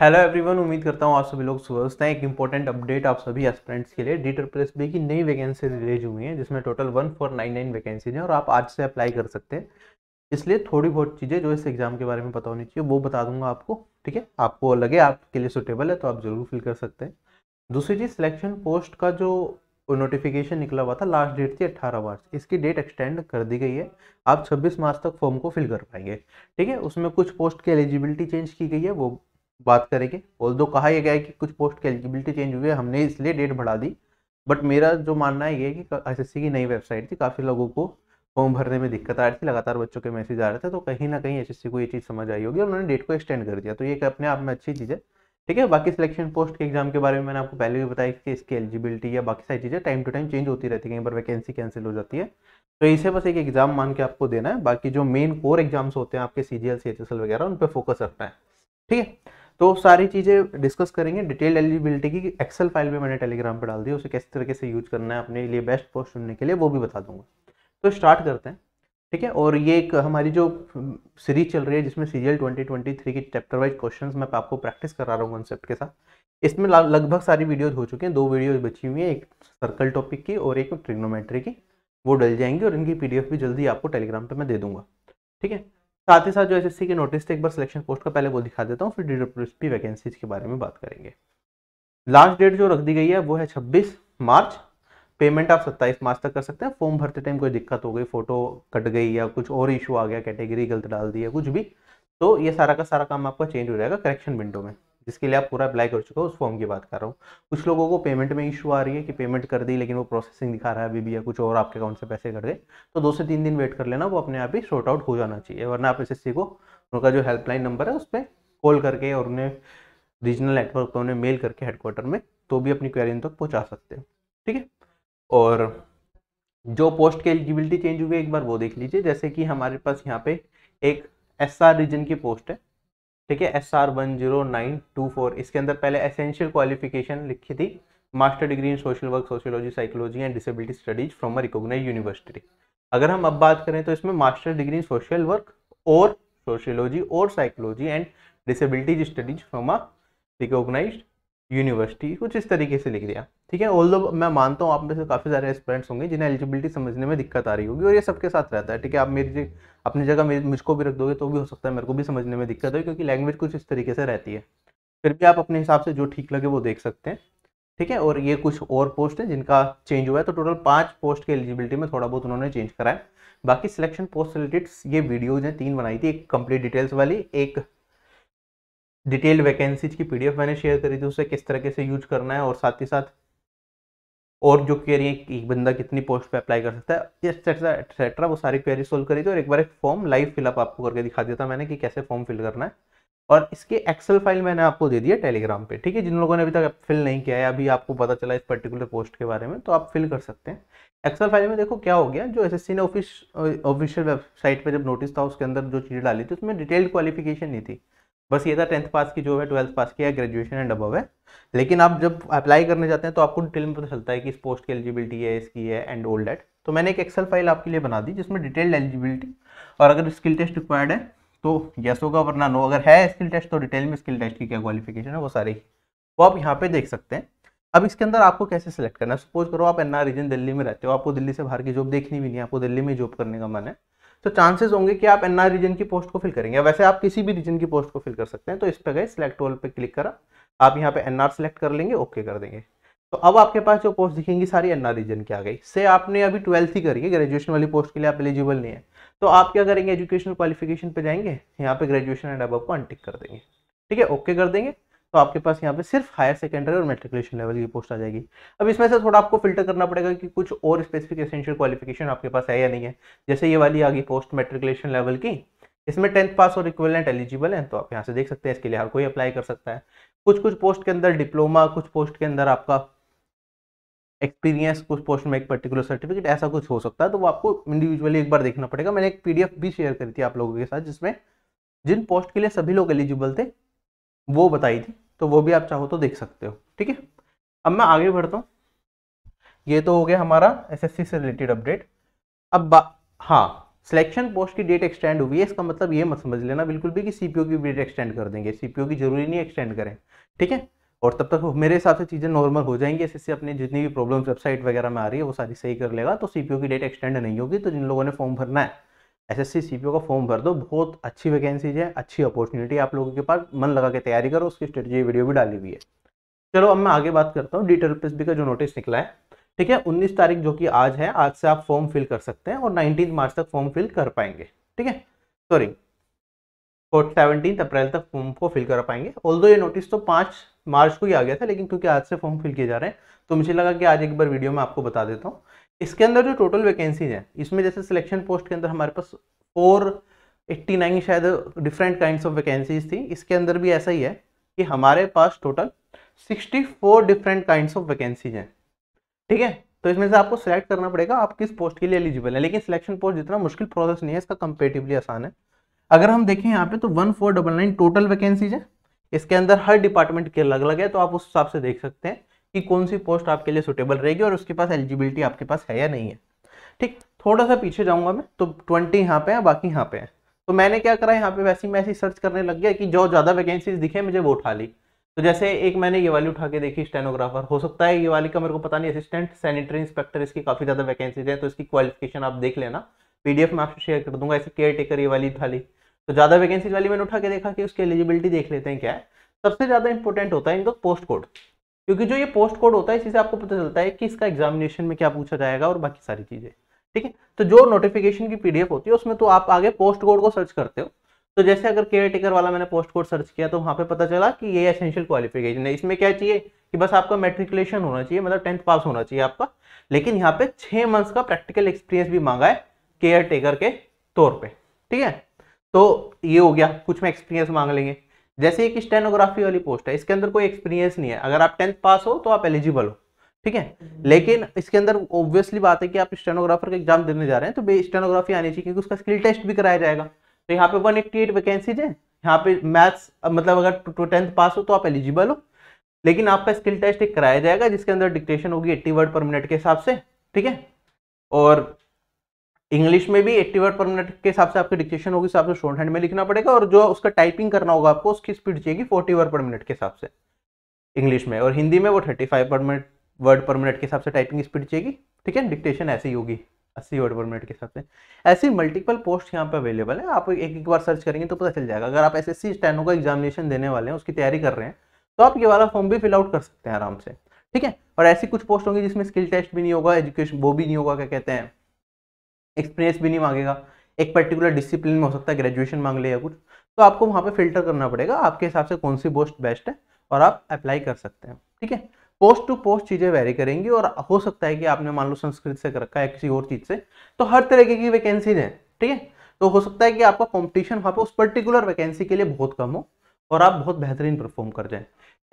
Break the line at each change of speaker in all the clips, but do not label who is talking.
Hello everyone उम्मीद करता हूँ आप सभी लोग स्वस्थ हैं एक इंपॉर्टेंट अपडेट आप सभी एस्पिरेंट्स के लिए डीटर प्रेस बी की नई वैकेंसी रिलीज हुई है जिसमें total one four nine nine vacancies हैं और आप आज से अप्लाई कर सकते हैं इसलिए थोड़ी बहुत चीज़ें जो इस एग्ज़ाम के बारे में पता होनी चाहिए वो बता दूंगा आपको ठीक है आपको लगे आपके लिए सुटेबल है तो आप ज़रूर फिल कर सकते हैं दूसरी चीज़ सिलेक्शन पोस्ट का जो नोटिफिकेशन निकला हुआ था लास्ट डेट थी 18 मार्च इसकी डेट एक्सटेंड कर दी गई है आप 26 मार्च तक फॉर्म को फिल कर पाएंगे ठीक है उसमें कुछ पोस्ट की एलिजिबिलिटी चेंज की गई है वो बात करेंगे ऑल दो कहा यह गया है कि कुछ पोस्ट की एलिजिबिलिटी चेंज हुई है हमने इसलिए डेट बढ़ा दी बट मेरा जो मानना है ये कि एस की नई वेबसाइट थी काफ़ी लोगों को फॉर्म भरने में दिक्कत आ रही थी लगातार बच्चों के मैसेज आ रहे थे तो कहीं ना कहीं एस को ये चीज़ समझ आई होगी और उन्होंने डेट को एक्सटेंड कर दिया तो ये अपने आप में अच्छी चीज़ है ठीक है बाकी सिलेक्शन पोस्ट के एग्जाम के बारे में मैंने आपको पहले भी बताया कि इसकी एलिजिबिलिटी या बाकी सारी चीज़ें टाइम टू टाइम चेंज होती रहती है कहीं पर वैकेंसी कैंसिल हो जाती है तो इसे बस एक एग्जाम मान के आपको देना है बाकी जो मेन कोर एग्जाम्स होते हैं आपके सी जी वगैरह उन पर फोकस रखना है ठीक है तो सारी चीज़ें डिस्कस करेंगे डिटेल एलिजिबिलिटी की एक्सेल फाइल भी मैंने टेलीग्राम पर डाल दी उसे किस तरीके से यूज करना है अपने लिए बेस्ट पोस्ट चुनने के लिए वो भी बता दूंगा तो स्टार्ट करते हैं ठीक है और ये एक हमारी जो सीरीज चल रही है जिसमें सीरियल थ्री की चैप्टर वाइज क्वेश्चन मैं आपको प्रैक्टिस करा रहा हूँ कॉन्सेप्ट के साथ इसमें लगभग सारी वीडियोज हो चुके हैं दो वीडियोज बची हुई हैं एक सर्कल टॉपिक की और एक ट्रिग्नोमेट्री की वो डल जाएंगी और इनकी पीडीएफ भी जल्दी आपको टेलीग्राम पर मैं दे दूंगा ठीक है साथ ही साथ जो एसएससी के नोटिस थे एक बार सिलेक्शन पोस्ट का पहले वो दिखा देता हूँ फिर डीडब्ल्यूएसपी वैकेंसीज के बारे में बात करेंगे लास्ट डेट जो रख दी गई है वो है छब्बीस मार्च पेमेंट आप 27 मार्च तक कर सकते हैं फॉर्म भरते टाइम कोई दिक्कत हो गई फोटो कट गई या कुछ और इशू आ गया कैटेगरी गलत डाल दी कुछ भी तो ये सारा का सारा काम आपका चेंज हो जाएगा करेक्शन विंडो में जिसके लिए आप पूरा अप्लाई कर चुके हो उस फॉर्म की बात कर रहा हूँ कुछ लोगों को पेमेंट में इशू आ रही है कि पेमेंट कर दी लेकिन वो प्रोसेसिंग दिखा रहा है अभी भी या कुछ और आपके अकाउंट से पैसे कर दे तो दो से तीन दिन वेट कर लेना वो अपने आप ही शॉर्ट आउट हो जाना चाहिए वरना आप एस को उनका जो हेल्पलाइन नंबर है उस पर कॉल करके और उन्हें रीजनल नेटवर्क पर उन्हें मेल करके हेडक्वार्टर में तो भी अपनी क्वेरी तक पहुँचा सकते हो ठीक है और जो पोस्ट की एलिजिबिलिटी चेंज हुई है एक बार वो देख लीजिए जैसे कि हमारे पास यहाँ पे एक एस रीजन की पोस्ट है ठीक है S R one zero nine two four इसके अंदर पहले एसेंशियल क्वालिफिकेशन लिखी थी master degree in social work sociology psychology and disability studies from a recognise university अगर हम अब बात करें तो इसमें master degree in social work और सोशियोलॉजी और psychology and disabilities studies from a recognise university कुछ इस तरीके से लिख दिया ठीक है ऑल मैं मानता हूँ आप में से काफ़ी सारे स्टूडेंट्स होंगे जिन्हें एलिजिबिलिटी समझने में दिक्कत आ रही होगी और ये सबके साथ रहता है ठीक है आप मेरी अपनी जगह मुझको भी रख दोगे तो भी हो सकता है मेरे को भी समझने में दिक्कत हो क्योंकि लैंग्वेज कुछ इस तरीके से रहती है फिर भी आप अपने हिसाब से जो ठीक लगे वो देख सकते हैं ठीक है और ये कुछ और पोस्ट है जिनका चेंज हुआ है तो टोटल पाँच पोस्ट के एलिजिबिलिटी में थोड़ा बहुत उन्होंने चेंज कराया बाकी सिलेक्शन पोस्ट रिलेटेड ये वीडियोज हैं तीन बनाई थी एक कंप्लीट डिटेल्स वाली एक डिटेल वैकेंसीज की पीडीएफ मैंने शेयर करी थी उसे किस तरीके से यूज करना है और साथ ही साथ और जो क्वेरी है बंदा कितनी पोस्ट पे अप्लाई कर सकता है एक्सेट्रा एक्सेट्रा वो सारी क्वेरी सोल्व करी थी और एक बार एक फॉर्म लाइव फिलअप आपको करके दिखा दिया था मैंने कि कैसे फॉर्म फिल करना है और इसके एक्सेल फाइल मैंने आपको दे दिया टेलीग्राम पे ठीक है जिन लोगों ने अभी तक फिल नहीं किया है अभी आपको पता चला इस पर्टिकुलर पोस्ट के बारे में तो आप फिल कर सकते हैं एक्सेल फाइल में देखो क्या हो गया जो एसएससी ने ऑफिस ऑफिशियल वेबसाइट पे जब नोटिस था उसके अंदर जो चीज़ डाली थी उसमें डिटेल्ड क्वालिफिकेशन नहीं थी बस ये था टेंथ पास की जो है ट्वेल्थ पास की है ग्रेजुएशन एंड अबव है लेकिन आप जब अप्लाई करने जाते हैं तो आपको डिटेल में पता चलता है कि इस पोस्ट की एलिजिबिलिटी है इसकी है एंड ओल्ड डेट तो मैंने एक एक्सेल फाइल आपके लिए बना दी जिसमें डिटेल्ड एलिजिबिलिटी और अगर स्किल टेस्ट रिक्वायर्ड है तो येस होगा वरना नो अगर है स्किल टेस्ट तो डिटेल में स्किल टेस्ट की क्या क्वालिफिकेशन है वो सारी वो आप यहाँ पे देख सकते हैं अब इसके अंदर आपको कैसे सेलेक्ट करना है सपोज करो आप एन रीजन दिल्ली में रहते हो आपको दिल्ली से बाहर की जॉब देखनी भी नहीं आपको दिल्ली में जॉब करने का मन है तो चांसेस होंगे कि आप एन रीजन की पोस्ट को फिल करेंगे वैसे आप किसी भी रीजन की पोस्ट को फिल कर सकते हैं तो इस पर गए सिलेक्ट वॉल पर क्लिक करा आप यहाँ पे एन आर सेलेक्ट कर लेंगे ओके कर देंगे तो अब आपके पास जो पोस्ट दिखेंगी सारी एन आर रीजन की आ गई से आपने अभी ट्वेल्थ ही करी है ग्रेजुएशन वाली पोस्ट के लिए आप एलिजिबल नहीं है तो आप क्या करेंगे एजुकेशनल क्वालिफिकेशन पे जाएंगे यहाँ पे ग्रेजुएशन एंड अब को अनटिक कर देंगे ठीक है ओके कर देंगे तो आपके पास यहाँ पे सिर्फ हायर सेकेंडरी और मेट्रिकुलेशन लेवल की पोस्ट आ जाएगी अब इसमें से थोड़ा आपको फिल्टर करना पड़ेगा कि कुछ और स्पेसिफिक एसेंशियल क्वालिफिकेशन आपके पास है या नहीं है जैसे ये वाली आ गई पोस्ट मेट्रिकुलेशन लेवल की इसमें टेंथ पास और इक्वलेंट एलिजिबल है तो आप यहाँ से देख सकते हैं इसके लिए हर कोई अप्लाई कर सकता है कुछ कुछ पोस्ट के अंदर डिप्लोमा कुछ पोस्ट के अंदर आपका एक्सपीरियंस कुछ पोस्ट में एक पर्टिकुलर सर्टिफिकेट ऐसा कुछ हो सकता है तो वो आपको इंडिविजुअली एक बार देखना पड़ेगा मैंने एक पीडीएफ भी शेयर करी थी आप लोगों के साथ जिसमें जिन पोस्ट के लिए सभी लोग एलिजिबल थे वो बताई थी तो वो भी आप चाहो तो देख सकते हो ठीक है अब मैं आगे बढ़ता हूँ ये तो हो गया हमारा एसएससी से रिलेटेड अपडेट अब हाँ सिलेक्शन पोस्ट की डेट एक्सटेंड हुई है इसका मतलब ये मत समझ लेना बिल्कुल भी कि सीपीओ की डेट एक्सटेंड कर देंगे सीपीओ की जरूरी नहीं एक्सटेंड करें ठीक है और तब तक मेरे हिसाब से चीज़ें नॉर्मल हो जाएंगी इससे अपने जितनी भी प्रॉब्लम्स वेबसाइट वगैरह में आ रही है वो सारी सही कर लेगा तो ओ की डेट एक्सटेंड नहीं होगी तो जिन लोगों ने फॉर्म भरना है एसएससी सीपीओ का फॉर्म भर दो बहुत अच्छी वैकेंसीज है अच्छी अपॉर्चुनिटी आप लोगों के पास मन लगा के तैयारी करो उसकी स्ट्रेटेजी वीडियो भी डाली हुई है चलो अब मैं आगे बात करता हूँ डी ट्रिपल का जो नोटिस निकला है ठीक है 19 तारीख जो कि आज है आज से आप फॉर्म फिल कर सकते हैं और नाइनटीन मार्च तक फॉर्म फिल कर पाएंगे ठीक है सॉरी और सेवनटीन अप्रैल तक फॉर्म को फिल कर पाएंगे ऑल ये नोटिस तो पाँच मार्च को ही आ गया था लेकिन क्योंकि आज से फॉर्म फिल किए जा रहे हैं तो मुझे लगा कि आज एक बार वीडियो में आपको बता देता हूँ इसके अंदर जो टोटल वैकेंसीज हैं इसमें जैसे सिलेक्शन पोस्ट के अंदर हमारे पास फोर एट्टी नाइन शायद डिफरेंट काइंड ऑफ वैकेंसीज थी इसके अंदर भी ऐसा ही है कि हमारे पास total sixty four different kind of vacancies हैं ठीक है तो इसमें से आपको सिलेक्ट करना पड़ेगा आप किस पोस्ट के लिए एलिजिबल है लेकिन सिलेक्शन पोस्ट जितना मुश्किल प्रोसेस नहीं है इसका कंपेटिवली आसान है अगर हम देखें यहाँ पे तो one four double nine total vacancies है इसके अंदर हर डिपार्टमेंट के अलग अलग है तो आप उस हिसाब से देख सकते हैं कि कौन सी पोस्ट आपके लिए सुटेबल रहेगी और उसके पास एलिजिबिलिटी आपके पास है या नहीं है ठीक थोड़ा सा पीछे जाऊंगा मैं तो ट्वेंटी यहाँ पे है बाकी यहाँ पे है तो मैंने क्या करा यहाँ पे वैसे मैं ऐसी सर्च करने लग गया कि जो ज़्यादा वैकेंसीज दिखे मुझे वो उठा ली तो जैसे एक मैंने ये वाली उठा के देखी स्टेनोग्राफर हो सकता है ये वाली का मेरे को पता नहीं असिस्टेंट सैनिटरी इंस्पेक्टर इसकी काफ़ी ज़्यादा वैकेंसीज है तो इसकी क्वालिफिकेशन आप देख लेना पीडीएफ में आपसे शेयर कर दूंगा ऐसे केयर टेकर ये वाली उठा ली तो ज़्यादा वैकेंसीज वाली मैंने उठा के देखा कि उसकी एलिजिबिलिटी देख लेते हैं क्या सबसे ज़्यादा इंपॉर्टेंट होता है इनका पोस्ट कोड क्योंकि जो ये पोस्ट कोड होता है इसी से आपको पता चलता है कि इसका एग्जामिनेशन में क्या पूछा जाएगा और बाकी सारी चीज़ें ठीक है तो जो नोटिफिकेशन की पीडीएफ होती है उसमें तो आप आगे पोस्ट कोड को सर्च करते हो तो जैसे अगर केयर टेकर वाला मैंने पोस्ट कोड सर्च किया तो वहां पे पता चला कि ये एसेंशियल क्वालिफिकेशन है इसमें क्या चाहिए कि बस आपका मेट्रिकुलेशन होना चाहिए मतलब टेंथ पास होना चाहिए आपका लेकिन यहाँ पे छह मंथ्स का प्रैक्टिकल एक्सपीरियंस भी मांगा है केयर टेकर के तौर पर ठीक है तो ये हो गया कुछ में एक्सपीरियंस मांग लेंगे जैसे एक स्टेनोग्राफी वाली पोस्ट है इसके अंदर कोई एक्सपीरियंस नहीं है अगर आप टेंथ पास हो तो आप एलिजिबल हो ठीक है हम्म। लेकिन इसके अंदर ऑब्वियसली बात है कि आप स्टेनोग्राफर का एग्जाम देने जा रहे हैं तो बे स्टेनोग्राफी आनी चाहिए क्योंकि उसका स्किल टेस्ट भी कराया जाएगा तो यहाँ पे वन एट्टी एट वैकेंसीज है यहाँ पे मैथ्स मतलब अगर टेंथ पास हो तो आप एलिजिबल हो लेकिन आपका स्किल टेस्ट एक कराया जाएगा जिसके अंदर डिक्टेशन होगी एट्टी वर्ड पर मिनट के हिसाब से ठीक है और इंग्लिश में भी एट्टी वर्ड पर मिनट के हिसाब से आपकी डिक्टेशन होगी हिसाब से शॉर्ट हैंड में लिखना पड़ेगा और जो उसका टाइपिंग करना होगा आपको उसकी स्पीड चाहिएगी फोर्टी वर्ड पर मिनट के हिसाब से इंग्लिश में और हिंदी में वो फाइव पर मिनट वर्ड पर मिनट के हिसाब से टाइपिंग स्पीड चाहिएगी ठीक है डिक्टेशन ऐसी ही होगी अस्सी वर्ड पर मिनट के हिसाब से ऐसी मल्टीपल पोस्ट यहाँ पर अवेलेबल है आप एक एक बार सर्च करेंगे तो पता चल जाएगा अगर आप एस एस का एग्जामिनेशन देने वाले हैं उसकी तैयारी कर रहे हैं तो आप ये वाला फॉर्म भी फिलआउट कर सकते हैं आराम से ठीक है और ऐसी कुछ पोस्ट होंगी जिसमें स्किल टेस्ट भी नहीं होगा एजुकेशन वो भी नहीं होगा क्या कहते हैं एक्सपीरियंस भी नहीं मांगेगा एक पर्टिकुलर डिसिप्लिन में हो सकता है ग्रेजुएशन मांग ले या कुछ तो आपको वहाँ पे फिल्टर करना पड़ेगा आपके हिसाब से कौन सी पोस्ट बेस्ट है और आप अप्लाई कर सकते हैं ठीक है पोस्ट टू पोस्ट चीज़ें वेरी करेंगी और हो सकता है कि आपने मान लो संस्कृत से कर रखा है किसी और चीज़ से तो हर तरीके की वैकेंसीज हैं ठीक है तो हो सकता है कि आपका कॉम्पिटिशन वहाँ पर उस पर्टिकुलर वैकेंसी के लिए बहुत कम हो और आप बहुत बेहतरीन परफॉर्म कर जाए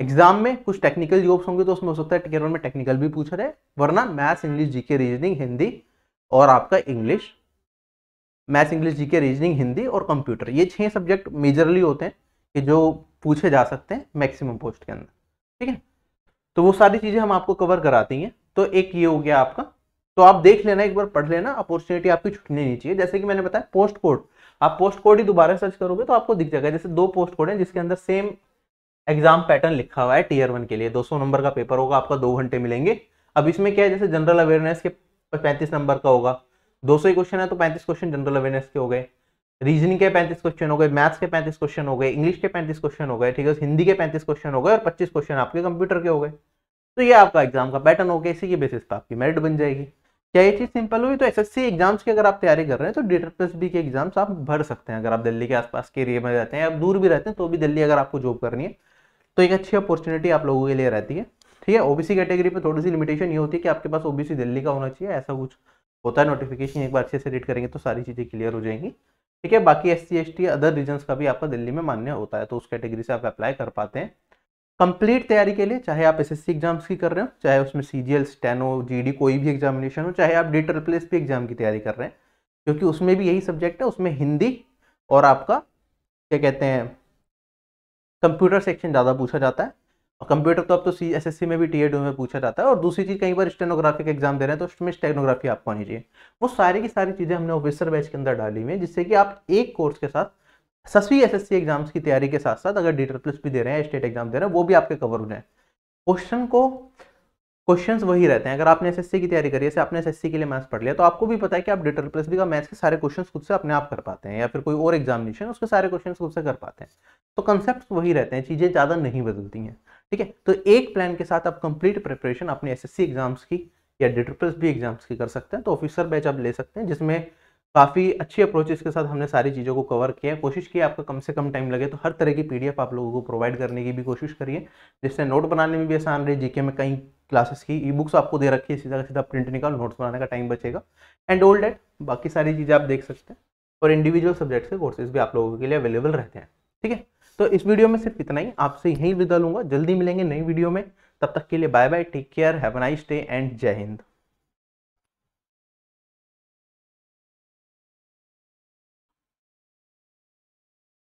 एग्जाम में कुछ टेक्निकल जॉब्स होंगे तो उसमें हो सकता है टीयर में टेक्निकल भी पूछा जाए वरना maths English GK reasoning Hindi और आपका इंग्लिश मैथ्स इंग्लिश जी के रीजनिंग हिंदी और कंप्यूटर ये छह सब्जेक्ट मेजरली होते हैं कि जो पूछे जा सकते हैं मैक्सिमम पोस्ट के अंदर ठीक है तो वो सारी चीज़ें हम आपको कवर कराती हैं तो एक ये हो गया आपका तो आप देख लेना एक बार पढ़ लेना अपॉर्चुनिटी आपकी छुटनी नहीं चाहिए जैसे कि मैंने बताया पोस्ट कोड आप पोस्ट कोड ही दोबारा सर्च करोगे तो आपको दिख जाएगा जैसे दो पोस्ट कोड है जिसके अंदर सेम एग्जाम पैटर्न लिखा हुआ है टीयर वन के लिए दो नंबर का पेपर होगा आपका दो घंटे मिलेंगे अब इसमें क्या है जैसे जनरल अवेयरनेस के पर पैंतीस नंबर का होगा दो सौ क्वेश्चन है तो पैंतीस क्वेश्चन जनरल अवेयरनेस के हो गए रीजनिंग के पैंतीस क्वेश्चन हो गए मैथ्स के पैंतीस क्वेश्चन हो गए इंग्लिश के पैंतीस क्वेश्चन हो गए ठीक है हिंदी के पैंतीस क्वेश्चन हो गए और पच्चीस क्वेश्चन आपके कंप्यूटर के हो गए तो ये आपका एग्जाम का पैटर्न हो गया इसी के बेसिस पर आपकी मेरिट बन जाएगी क्या ये चीज़ सिंपल हुई तो एसएससी एग्जाम्स की अगर आप तैयारी कर रहे हैं तो डेटर प्लस बी के एग्जाम्स आप भर सकते हैं अगर आप दिल्ली के आसपास के एरिया में रहते हैं आप दूर भी रहते हैं तो भी दिल्ली अगर आपको जॉब करनी है तो एक अच्छी अपॉर्चुनिटी आप लोगों के लिए रहती है ठीक है ओबीसी कैटेगरी पे थोड़ी सी लिमिटेशन ये होती है कि आपके पास ओबीसी दिल्ली का होना चाहिए ऐसा कुछ होता है नोटिफिकेशन एक बार अच्छे से रीड करेंगे तो सारी चीज़ें क्लियर हो जाएंगी ठीक है बाकी एस सी अदर रीजन का भी आपका दिल्ली में मान्य होता है तो उस कैटेगरी से आप अप्लाई कर पाते हैं कंप्लीट तैयारी के लिए चाहे आप एस एग्जाम्स की कर रहे हो चाहे उसमें सी जी स्टेनो जी कोई भी एग्जामिनेशन हो चाहे आप डी ट्रिपल एस एग्जाम की तैयारी कर रहे हैं क्योंकि उसमें भी यही सब्जेक्ट है उसमें हिंदी और आपका क्या कहते हैं कंप्यूटर सेक्शन ज़्यादा पूछा जाता है और कंप्यूटर तो अब तो सी एस में भी टी में पूछा जाता है और दूसरी चीज़ कई बार स्टेनोग्राफिक एग्जाम दे रहे हैं तो उसमें स्टेनोग्राफी आपको आनी चाहिए वो सारी की सारी चीज़ें हमने ऑफिसर बैच के अंदर डाली हुई है जिससे कि आप एक कोर्स के साथ सस्वी एस एग्जाम्स की तैयारी के साथ साथ अगर डीटर प्लस भी दे रहे हैं स्टेट एग्जाम दे रहे हैं वो भी आपके कवर हो जाए क्वेश्चन को क्वेश्चन वही रहते हैं अगर आपने एस की तैयारी करी है आपने एस के लिए मैथ्स पढ़ लिया तो आपको भी पता है कि आप डिटर प्लस भी का मैथ्स के सारे क्वेश्चन खुद से अपने आप कर पाते हैं या फिर कोई और एग्जामिनेशन उसके सारे क्वेश्चन खुद से कर पाते हैं तो कंसेप्ट वही रहते हैं चीज़ें ज़्यादा नहीं बदलती हैं ठीक है तो एक प्लान के साथ आप कंप्लीट प्रिपरेशन अपने एसएससी एग्जाम्स की या डिट्रिपल्स भी एग्जाम्स की कर सकते हैं तो ऑफिसर बैच आप ले सकते हैं जिसमें काफ़ी अच्छी अप्रोचेस के साथ हमने सारी चीज़ों को कवर किया है कोशिश की आपका कम से कम टाइम लगे तो हर तरह की पीडीएफ आप लोगों को प्रोवाइड करने की भी कोशिश करिए जिससे नोट बनाने में भी आसान रहे जीके में कई क्लासेस की ई बुक्स आपको दे रखी है सीधा सीधा प्रिंट निकाल नोट्स बनाने का टाइम बचेगा एंड ओल्ड एट बाकी सारी चीज़ें आप देख सकते हैं और इंडिविजुअल सब्जेक्ट्स के कोर्सेज भी आप लोगों के लिए अवेलेबल रहते हैं ठीक है तो इस वीडियो में सिर्फ इतना ही आपसे यहीं विदा लूंगा जल्दी मिलेंगे नई वीडियो में तब तक के लिए bye bye take care have nice day and Jai Hind